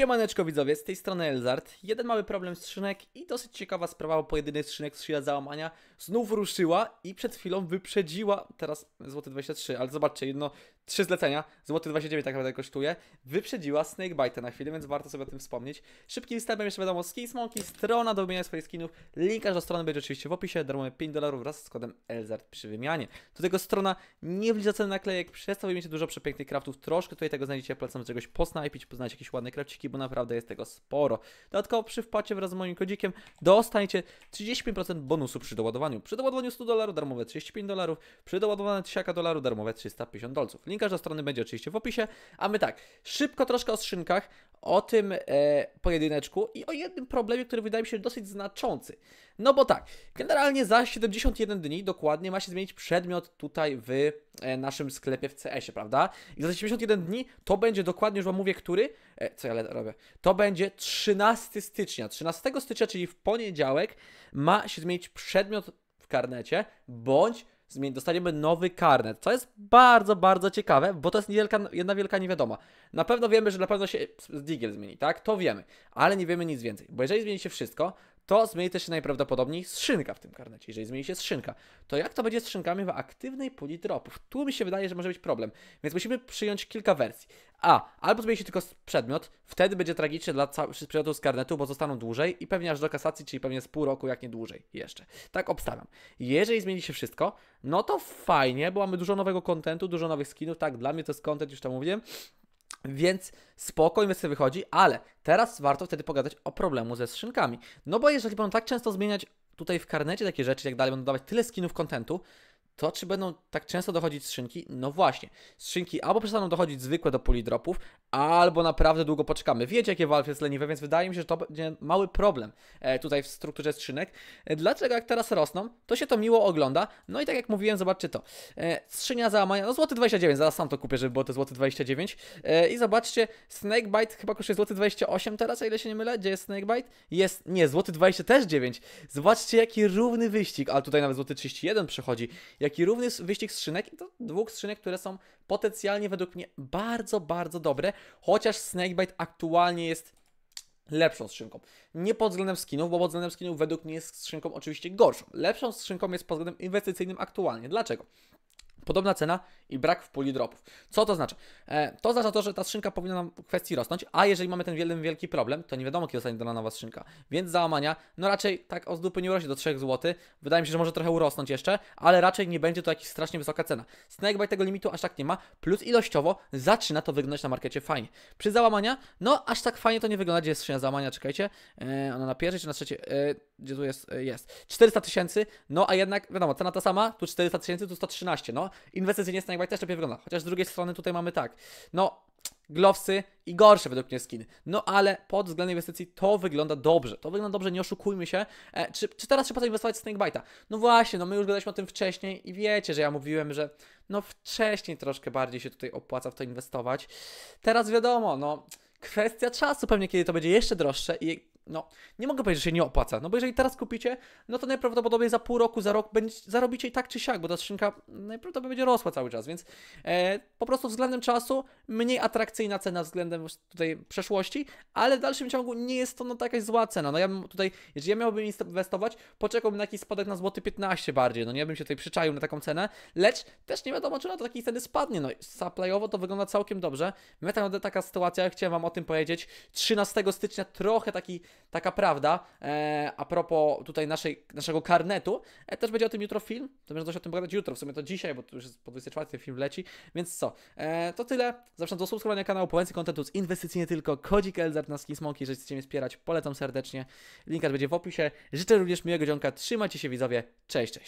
Siemaneczko widzowie, z tej strony Elzard. Jeden mały problem z skrzynek i dosyć ciekawa sprawa, bo pojedyny skrzynek skrzynia załamania znów ruszyła i przed chwilą wyprzedziła, teraz złoty 23, ale zobaczcie, jedno, trzy zlecenia, złoty 29 tak naprawdę kosztuje, wyprzedziła Snakebite na chwilę, więc warto sobie o tym wspomnieć. Szybki wstępem jeszcze wiadomo, skins Monkey, strona do wymiany swoich skinów, linkaż do strony będzie oczywiście w opisie, darmowe 5 dolarów wraz z kodem Elzard przy wymianie. Do tego strona nie wlicza ceny naklejek, przez się dużo przepięknych craftów, troszkę tutaj tego znajdziecie, polecam czegoś posnajpić, poznać jakieś ładne krawciki, bo naprawdę jest tego sporo. Dodatkowo przy wpłacie wraz z moim kodzikiem dostaniecie 35% bonusu przy doładowaniu. Przy doładowaniu 100 dolarów darmowe 35 dolarów, przy doładowaniu 1000 dolarów darmowe 350 dolców. Linkarz do strony będzie oczywiście w opisie, a my tak, szybko troszkę o skrzynkach, o tym e, pojedyneczku i o jednym problemie, który wydaje mi się dosyć znaczący. No bo tak, generalnie za 71 dni dokładnie ma się zmienić przedmiot tutaj w e, naszym sklepie w CS-ie, prawda? I za 71 dni to będzie dokładnie, już Wam mówię, który, e, co ja robię, to będzie 13 stycznia. 13 stycznia, czyli w poniedziałek ma się zmienić przedmiot w karnecie, bądź dostaniemy nowy karnet, co jest bardzo, bardzo ciekawe, bo to jest wielka, jedna wielka niewiadoma. Na pewno wiemy, że na pewno się Digiel zmieni, tak? To wiemy, ale nie wiemy nic więcej, bo jeżeli zmieni się wszystko, to zmieni też się najprawdopodobniej szynka w tym karnecie. Jeżeli zmieni się szynka. to jak to będzie z szynkami w aktywnej puli dropów? Tu mi się wydaje, że może być problem, więc musimy przyjąć kilka wersji. A, albo zmieni się tylko przedmiot, wtedy będzie tragicznie dla przedmiotów z karnetu, bo zostaną dłużej i pewnie aż do kasacji, czyli pewnie z pół roku, jak nie dłużej jeszcze. Tak obstawiam. Jeżeli zmieni się wszystko, no to fajnie, bo mamy dużo nowego kontentu, dużo nowych skinów, tak, dla mnie to jest content, już to mówiłem, więc spoko, inwestycja wychodzi, ale teraz warto wtedy pogadać o problemu ze skrzynkami. No bo jeżeli będą tak często zmieniać tutaj w karnecie takie rzeczy i tak dalej, będą dawać tyle skinów kontentu, to czy będą tak często dochodzić skrzynki? No właśnie, skrzynki albo przestaną dochodzić zwykłe do puli dropów, albo naprawdę długo poczekamy. Wiecie, jakie Valve jest leniwe, więc wydaje mi się, że to będzie mały problem e, tutaj w strukturze skrzynek. E, dlaczego jak teraz rosną, to się to miło ogląda. No i tak jak mówiłem, zobaczcie to. E, skrzynia załamania, no złoty 29, zaraz sam to kupię, żeby było to złoty 29. I zobaczcie, Snakebite chyba kosztuje złoty 28 teraz, o ile się nie mylę, gdzie jest Snakebite? Jest, nie, złoty 20 też 9. Zobaczcie, jaki równy wyścig, ale tutaj nawet złoty 31 przychodzi. Jak jak i równy wyścig skrzynek to dwóch skrzynek, które są potencjalnie według mnie bardzo, bardzo dobre, chociaż Snakebite aktualnie jest lepszą skrzynką. Nie pod względem skinów, bo pod względem skinów według mnie jest skrzynką oczywiście gorszą. Lepszą skrzynką jest pod względem inwestycyjnym aktualnie. Dlaczego? Podobna cena i brak w puli dropów. Co to znaczy? E, to oznacza to, że ta skrzynka powinna nam w kwestii rosnąć, a jeżeli mamy ten wielki, wielki problem, to nie wiadomo, kiedy zostanie dana nowa skrzynka. Więc załamania, no raczej tak o zdupy nie urośnie do 3 zł. Wydaje mi się, że może trochę urosnąć jeszcze, ale raczej nie będzie to jakaś strasznie wysoka cena. Snakebite tego limitu aż tak nie ma, plus ilościowo zaczyna to wyglądać na markecie fajnie. Przy załamania, no aż tak fajnie to nie wygląda, gdzie jest skrzynia załamania, czekajcie. E, ona na pierwszej czy na trzeciej, e, gdzie tu jest, e, jest. 400 tysięcy, no a jednak, wiadomo, cena ta sama, tu 400 tysięcy, tu 113, no inwestycyjnie Snake też lepiej wygląda. Chociaż z drugiej strony tutaj mamy tak, no glowsy i gorsze według mnie skiny. No ale pod względem inwestycji to wygląda dobrze. To wygląda dobrze, nie oszukujmy się. E, czy, czy teraz trzeba zainwestować w Snakebite'a? No właśnie, no my już gadaliśmy o tym wcześniej i wiecie, że ja mówiłem, że no wcześniej troszkę bardziej się tutaj opłaca w to inwestować. Teraz wiadomo, no kwestia czasu pewnie, kiedy to będzie jeszcze droższe i no, nie mogę powiedzieć, że się nie opłaca, no bo jeżeli teraz kupicie, no to najprawdopodobniej za pół roku, za rok będzie, zarobicie i tak czy siak, bo ta skrzynka najprawdopodobniej będzie rosła cały czas, więc e, po prostu względem czasu mniej atrakcyjna cena względem tutaj przeszłości, ale w dalszym ciągu nie jest to no taka zła cena, no ja bym tutaj, jeżeli ja miałbym inwestować, poczekałbym na jakiś spadek na złoty 15 bardziej, no nie bym się tutaj przyczaił na taką cenę, lecz też nie wiadomo, czy na to takiej ceny spadnie, no supplyowo to wygląda całkiem dobrze, my taka sytuacja, chciałem Wam o tym powiedzieć, 13 stycznia trochę taki Taka prawda, e, a propos tutaj naszej, naszego karnetu, e, też będzie o tym jutro film, to będzie coś o tym pogadać jutro, w sumie to dzisiaj, bo to już jest po 24 film leci, więc co, e, to tyle, zapraszam do subskrybowania kanału, po więcej kontentu z inwestycji nie tylko, kodzik Elzart na Smoki, jeżeli chcecie mnie wspierać, polecam serdecznie, link będzie w opisie, życzę również miłego dzionka, trzymajcie się widzowie, cześć, cześć.